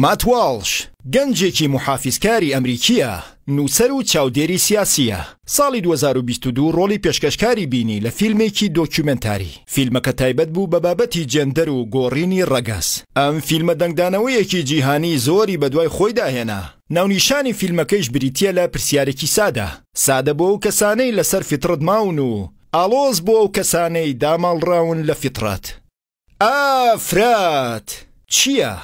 ماتواڵش گەنجێکی محافیزکاری ئەمریکیە نووسەر و چاودێری سیاسیە ساڵی 2022 ڕۆلی پێشکەشکاری بینی لە فیلمێکی دۆکیومنتاری فیلمەکە تایبەت بوو بە بابەتی جێندەر و گۆڕینی ڕەگەس ئەم فیلمە دەنگدانەوەیەکی جیهانی زۆری بەدوای خۆی داهێنا ناونیشانی فیلمەکەیش بریتە لە پرسیارێکی سادە سادە بۆ و کەسانەی لەسەر فترت ماون و ئالۆز بۆ و کەسانەی داماڵڕاون لە فترات ئافرات چییە؟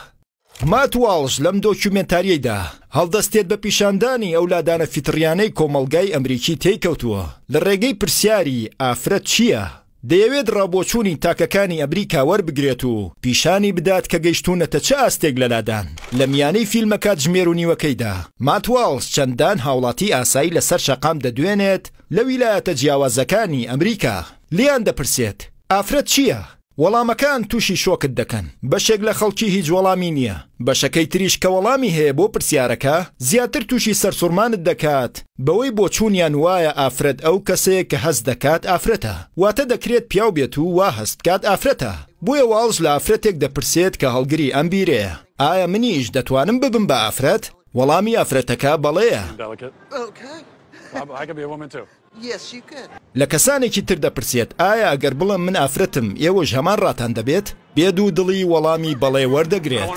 ماتواڵش لەم دۆکیومنتاریەیدا هەڵدەستێت بە پیشاندانی ئەولادانە فیتریانەی کۆمەلگای ئەمریکی تێککەوتووە لە ڕێگەی پرسیاری ئافرەت چییە؟ دەیەوێت ڕابۆچوونی تاکەکانی ئەمریکا وەربگرێت و پیشانی بدات کە گەیشتونەتە چه ئاستێک لەلادان لە میانەی فیلمەکە ژمێر و نیوەکەیدا ماتواڵز چەندان هاوڵاتی ئاسایی لەسەر شەقام دەدوێنێت لە ویلایەتە جیاوازەکانی ئەمریکا لیان دەپرسێت ئافرەت چییە؟ وەڵامەکان تووشی شۆکت دەکەن بەشێک لە خەڵکی هیچ وەڵامی نییە بەشەکەی تریش کە وەڵامی هەیە بۆ پرسیارەکە زیاتر تووشی سەرسوورمانت دەکات بەوەی بۆ چوونیان وایە ئافرەت ئەو کەسەیە کە هەست دەکات ئافرەتە واتە دەکرێت پیاو بێت و وا هەستکات ئافرەتە بۆیە واڵژ لە ئافرەتێک دەپرسێت کە هەڵگری ئەم بیرەیە ئایا منیش دەتوانم ببم بە ئافرەت وەڵامی ئافرەتەکە بەڵەیە. لە کەسانێکی تر دەپرسێت ئایا ئەگەر بڵم من ئافرەتم ئێوەش هەمان ڕاتان دەبێت بێت و دڵی وەڵامی بەڵێ وەردەگرێت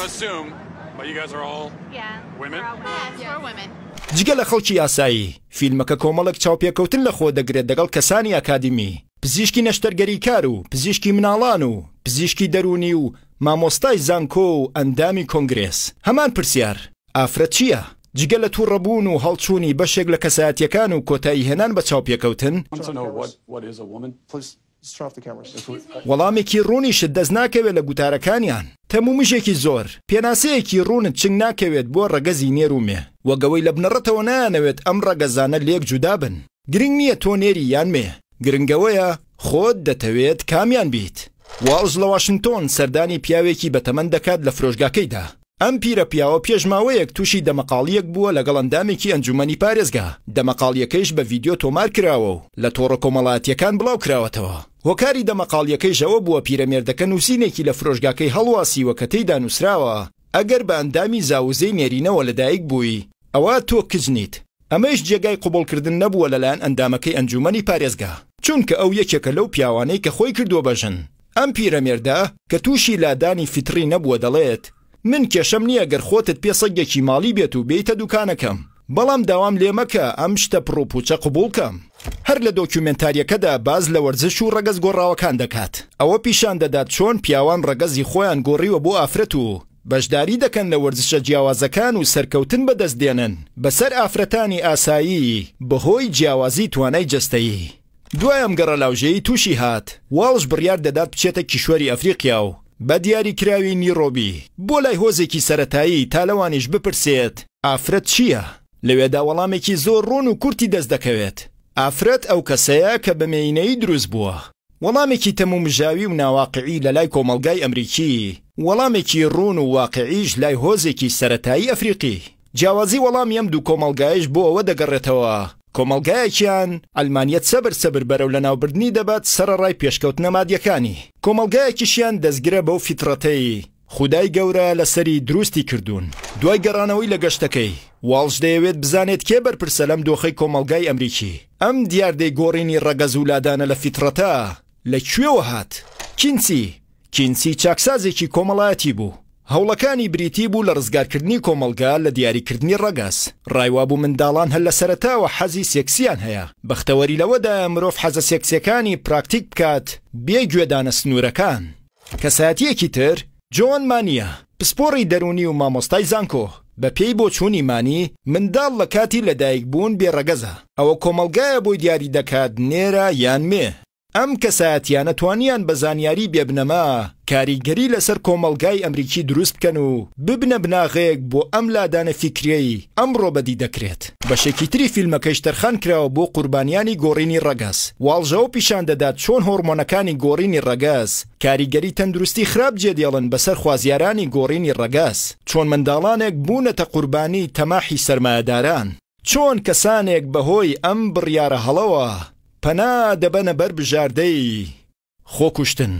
جگە لە خەڵکی یاسایی فیلمەکە کۆمەڵک چاوپێکەوتن لەخۆ دەگرێت دەگەڵ کەسانی ئاکادمی پزیشکی نەشتەرگەری کار و پزیشکی مناڵان و پزیشکی دەرونی و مامۆستای زانکۆ و ئەندامی کۆنگرێس هەمان پرسیار ئافرەت چییە؟ جگە لە توو ڕەبوون و هەڵچوونی بەشێک لە کەساتیەکان و کۆتایی هێنان بە چاوپێکەوتن وەڵامێکی ڕوونیشت دەست ناکەوێت لە گوتارەکانیان تەمومژێکی زۆر پێناسەیەکی ڕوونت چنگ ناکەوێت بۆ ڕەگەزی نێرومێ وەگەوەی لە بنەڕەتەوە نانەوێت ئەم ڕەگەزانە لێک جودا بن گرنگ نییە تۆ نێری یانمێ گرنگەوەیە خۆت دەتەوێت کامیان بیت واوز لە وااشنگتۆن سەردانی پیاوێکی بەتەمەند دەکات لە فرۆژگاکەیدا ئەم پیرە پیاوە پێشماوەیەک تووشی دەمەقاڵیەک بووە لەگەڵ ئەندامێکی ئەنجومنی پارێزگا دەمەقالیەکەیش بە ڤیددیو تۆمار کراوە و لە تۆڕە کۆمەڵاتیەکان بڵاو کراوەتەوە وەکاری دەمەقالیەکەی ژەوە بووە پیرەمێردەکە نووسینێکی لە فرۆژگاکەی هەڵواسی وەکەتەی دانووسراوە ئەگەر بە ئەندامی زاوزەی نێرینەوە لەدایک بووی ئەوە تۆ کزنیت ئەمەش جێگای قوبڵکردن نەبووە لەلایەن ئەندامەکەی ئەنجومنی پارێزگا چونکە ئەو یەکێکە لەو پیاوانەی کە خۆی کردووە بەژن ئەم پیرەمێردە کە تووشی لادانی فتری نەبووە دەڵێت من کێشەم نییە گەر خۆتت پێسەگێکی ماڵی بێت و بیتە دوکانەکەم بەڵام داوام لێمەکە ئەم شتە پرۆپوچە قبولکەم هەر لە دۆکیومنتاریەکەدا باز لە وەرزش و ڕگەز گۆڕاوەکان دەکات ئەوە پیشان دەدات چۆن پیاوان ڕگەزی خۆیان گۆڕیوە بۆ ئافرەت و بەشداری دەکەن لە وەرزشە جیاوازەکان و سەرکەوتن بەدەستدێنن بەسەر ئافرەتانی ئاسایی بەهۆی جیاوازی توانای جستایی. دوایم گەڕە لاوژەیە تووشی هات واڵش بڕیار دەدات بچێتە کیشوەری ئەفریقیا و بە دیاری کراوی نیڕۆبی بۆ لای هۆزێکی سەتایی تا لەوانیش بپرسێت ئافرەت چییە؟ لەوێدا وەڵامێکی زۆر ڕۆن و کورتی دەست دەکەوێت ئافرەت ئەو کەسەیە کە بەمێینەی دروست بووە وەڵامێکی تەمومژاوی و ناواقعی لە لای کۆمەلگای ئەمریکی وەڵامێکی ڕون و واقعیش لای هۆزێکی سەتایی ئەفریقی جیاوازی وەڵامی ئەم دوو کۆمەلگایش بۆ ئەوە دەگەڕێتەوە کۆمەلگایەکیان ئەلمانیە سەبر سەبر بەرەو لە ناوبردنی دەبات سەرڕای پێشکەوتنە مادیەکانی کۆمەلگایەکیشیان دەستگرە بەو فیترەتەی خدای گەورە لەسەری دروستی کردوون دوای گەڕانەوەی لە گەشتەکەی واڵش دەیەوێت بزانێت کێ بەرپرسە لەم دۆخی کۆمەلگای ئەمریکی ئەم دیاردەی گۆڕینی ڕەگەز ولادانە لە فیترەتە لەکوێوە هات کینسی کینسی چاکسازێکی کۆمەڵایەتی بوو هەوڵەکانی بریتی بوو لە ڕزگارکردنی کۆمەلگا لە دیاریکردنی ڕگەس ڕایوابوو منداڵان هەل لە سەرتاوە حەزی سێکسیان هەیە بەختەوەری لەوەدا مرۆڤ حەزە سێکسیەکانی پراکتیک بکات بێ گوێدانە سنوورەکان کەساتیەکی تر جۆن مانیە پسپۆڕی دەرونی و مامۆستای زانکۆ بە پێی بۆ چوونیمانی منداڵ لە کاتی لەدایک بوون بێ ڕگەزە ئەوە کۆمەلگایە بۆی دیاری دەکات نێرە یان مێ ئەم کەسایەتیانە توانیان بە زانیاری بێبنەما کاریگەری لەسەر کۆمەلگای ئەمریکی دروست بکەن و ببنە بناغەیەک بۆ ئەم لادانە فیکرەی ئەمڕۆ بەدی دەکرێت بەشێکی تری فیلمەکەش تەرخان کراوە بۆ قوربانیانی گۆڕینی ڕگەس واڵژەوە پیشان دەدات چۆن هۆرمۆنەکانی گۆڕینی ڕگەس کاریگەری تەندروستی خراپ جێدێڵن بەسەر خوازیارانی گۆڕینی ڕگەس چۆن منداڵانێک بوونەتە قوربانی تەماحی سەرمایەداران چۆن کەسانێک بەهۆی ئەم بڕیارە هەڵەوە پەنا دەبەنە بەر بژاردەی خۆکوشتن.